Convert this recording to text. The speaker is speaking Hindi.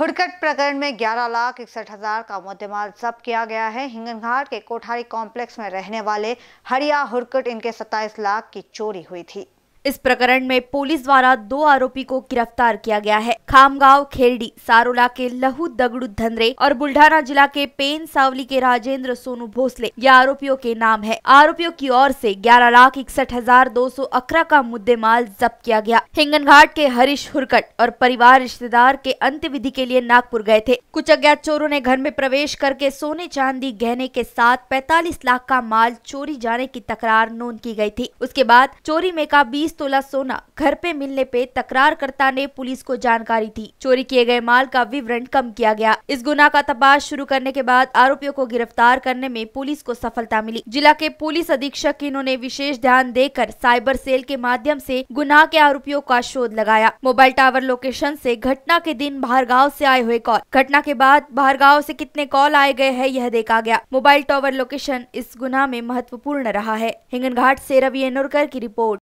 हुड़कट प्रकरण में ग्यारह लाख इकसठ हजार का मुद्देमाल जब्त किया गया है हिंगनघाट के कोठारी कॉम्प्लेक्स में रहने वाले हरिया हुड़कट इनके 27 लाख की चोरी हुई थी इस प्रकरण में पुलिस द्वारा दो आरोपी को गिरफ्तार किया गया है खामगांव खेरडी सारोला के लहू दगड़ू धनरे और बुल्ढाना जिला के पेन सावली के राजेंद्र सोनू भोसले ये आरोपियों के नाम है आरोपियों की ओर से ग्यारह लाख इकसठ हजार दो सौ अकरा का मुद्दे माल जब्त किया गया हिंगन घाट के हरीश हुरकट और परिवार रिश्तेदार के अंत्य विधि के लिए नागपुर गए थे कुछ अज्ञात चोरों ने घर में प्रवेश करके सोने चांदी गहने के साथ पैतालीस लाख का माल चोरी जाने की तकरार नोंद की गयी थी उसके बाद चोरी में का बीस बीस तोला सोना घर पे मिलने पे तकरारकर्ता ने पुलिस को जानकारी दी चोरी किए गए माल का विवरण कम किया गया इस गुना का तपास शुरू करने के बाद आरोपियों को गिरफ्तार करने में पुलिस को सफलता मिली जिला के पुलिस अधीक्षक इन्होंने विशेष ध्यान देकर साइबर सेल के माध्यम से गुना के आरोपियों का शोध लगाया मोबाइल टावर लोकेशन से घटना के दिन बाहर से आए हुए कॉल घटना के बाद बाहर से कितने कॉल आए गए हैं यह देखा गया मोबाइल टावर लोकेशन इस गुना में महत्वपूर्ण रहा है हिंगन घाट से रवि एनोरकर की रिपोर्ट